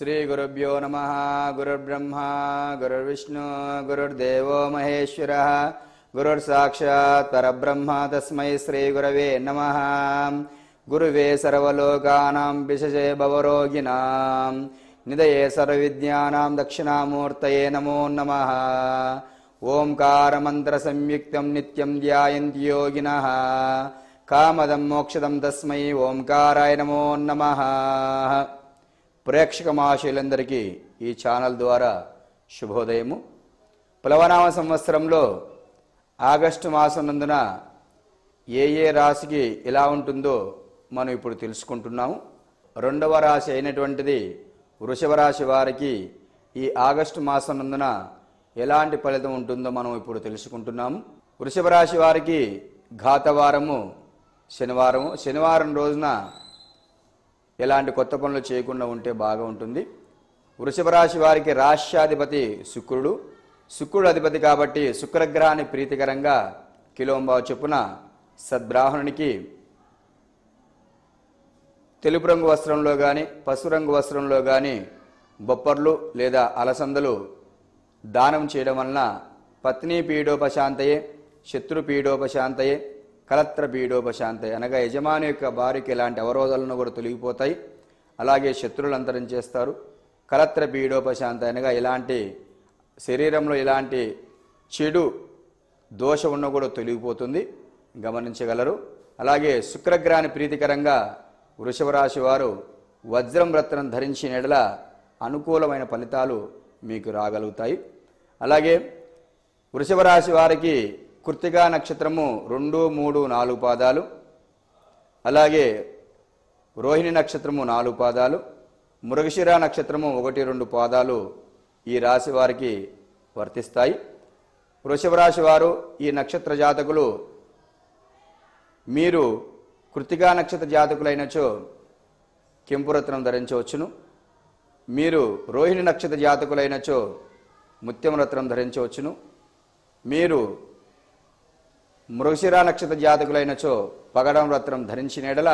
श्रीगुरुभ्यो नमः गुरुर्ब्रह्मा गुरुर्विष्णु गुरुर्देवो महेश्वरः गुरुर्साक्षात् परब्रह्म तस्मै श्रीगुरवे नमः गुरुवे सर्वलोकानां विशजे भवरोगिणां निदये सर्वविद्यानां दक्षिणामूर्तये नमो नमः ओङ्कारमन्त्रसंयुक्तं नित्यं ध्यायन्ति योगिनः कामदं मोक्षदं तस्मै ओङ्काराय नमो नमः ప్రేక్షక మహాశైలందరికీ ఈ ఛానల్ ద్వారా శుభోదయము పులవనామ సంవత్సరంలో ఆగస్టు మాసం నందున ఏ ఏ రాశికి ఎలా ఉంటుందో మనం ఇప్పుడు తెలుసుకుంటున్నాము రెండవ రాశి అయినటువంటిది వృషభ రాశి వారికి ఈ ఆగస్టు మాసం నందున ఎలాంటి ఫలితం ఉంటుందో మనం ఇప్పుడు తెలుసుకుంటున్నాము వృషభ రాశి వారికి ఘాతవారము శనివారము శనివారం రోజున ఎలాంటి కొత్త పనులు చేయకుండా ఉంటే బాగా ఉంటుంది వృషభ రాశి వారికి రాష్ట్రాధిపతి శుక్రుడు శుక్రుడు అధిపతి కాబట్టి శుక్రగ్రహాన్ని ప్రీతికరంగా కిలోంబావు చొప్పున సద్బ్రాహ్మణునికి తెలుపు రంగు వస్త్రంలో కానీ పసు రంగు వస్త్రంలో కానీ బొప్పర్లు లేదా అలసందలు దానం చేయడం వలన పత్ని పీడోపశాంతయే శత్రు పీడోపశాంతయే కలత్ర బీడోపశాంతి అనగా యజమాని యొక్క భార్యకి ఎలాంటి అవరోధాలను కూడా తొలగిపోతాయి అలాగే శత్రువులు అంతరం చేస్తారు కలత్ర పీడోపశాంత అనగా ఇలాంటి శరీరంలో ఇలాంటి చెడు దోషం ఉన్న కూడా తొలగిపోతుంది గమనించగలరు అలాగే శుక్రగ్రహాన్ని ప్రీతికరంగా వృషభరాశి వారు వజ్రం రత్నం ధరించిన ఎడల అనుకూలమైన ఫలితాలు మీకు రాగలుగుతాయి అలాగే వృషభ రాశి వారికి కృతిగా నక్షత్రము రెండు మూడు నాలుగు పాదాలు అలాగే రోహిణి నక్షత్రము నాలుగు పాదాలు మృగశిరా నక్షత్రము ఒకటి రెండు పాదాలు ఈ రాశి వారికి వర్తిస్తాయి వృషభ రాశి వారు ఈ నక్షత్ర జాతకులు మీరు కృతిగా నక్షత్ర జాతకులైనచో కెంపురత్నం ధరించవచ్చును మీరు రోహిణి నక్షత్ర జాతకులైనచో ముత్యమరత్నం రత్నం ధరించవచ్చును మీరు మృగశిర నక్షత్ర జాతకులైనచో పగడం రత్నం ధరించిన ఎడల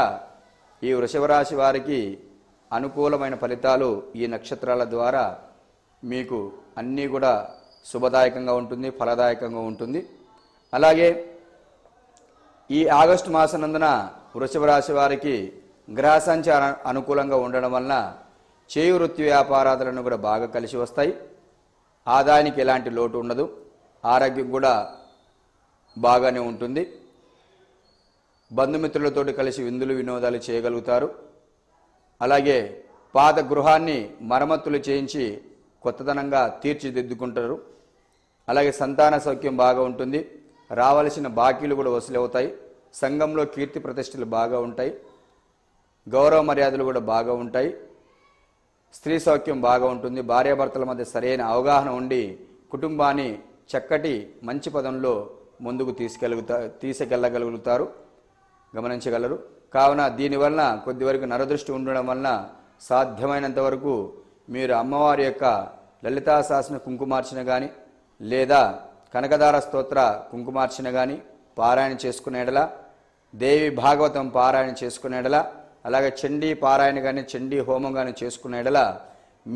ఈ వృషభరాశి వారికి అనుకూలమైన ఫలితాలు ఈ నక్షత్రాల ద్వారా మీకు అన్నీ కూడా శుభదాయకంగా ఉంటుంది ఫలదాయకంగా ఉంటుంది అలాగే ఈ ఆగస్టు మాసనందున వృషభ రాశి వారికి గ్రహ సంచార అనుకూలంగా ఉండడం వలన చేయి వృత్తి వ్యాపారాలను కూడా బాగా కలిసి వస్తాయి ఆదాయానికి ఎలాంటి లోటు ఉండదు ఆరోగ్యం కూడా బాగానే ఉంటుంది బంధుమిత్రులతోటి కలిసి విందులు వినోదాలు చేయగలుగుతారు అలాగే పాత గృహాన్ని మరమ్మతులు చేయించి కొత్తదనంగా తీర్చిదిద్దుకుంటారు అలాగే సంతాన సౌఖ్యం బాగా ఉంటుంది రావాల్సిన బాకీలు కూడా వసూలవుతాయి సంఘంలో కీర్తి ప్రతిష్టలు బాగా ఉంటాయి గౌరవ మర్యాదలు కూడా బాగా ఉంటాయి స్త్రీ సౌఖ్యం బాగా ఉంటుంది భార్యాభర్తల మధ్య సరైన అవగాహన ఉండి కుటుంబాన్ని చక్కటి మంచి పదంలో ముందుకు తీసుకెలుగుతా తీసుకెళ్ళగలుగుతారు గమనించగలరు కావున దీనివలన కొద్దివరకు నరదృష్టి ఉండడం వలన సాధ్యమైనంత వరకు మీరు అమ్మవారి యొక్క లలితా శాసన కుంకుమార్చన కానీ లేదా కనకదార స్తోత్ర కుంకుమార్చన కానీ పారాయణ చేసుకునేడలా దేవి భాగవతం పారాయణ చేసుకునేడలా అలాగే చండీ పారాయణ కానీ చండీ హోమం కానీ చేసుకునేడలా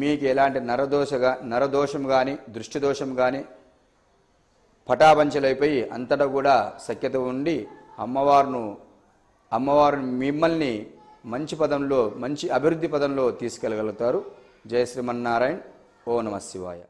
మీకు ఎలాంటి నరదోష నరదోషం కానీ దృష్టిదోషం కానీ పటాపంచలైపోయి అంతటా కూడా సఖ్యత ఉండి అమ్మవారును అమ్మవారు మిమ్మల్ని మంచి పదంలో మంచి అభివృద్ధి పదంలో తీసుకెళ్ళగలుగుతారు జయ శ్రీమన్నారాయణ ఓ నమ శివాయ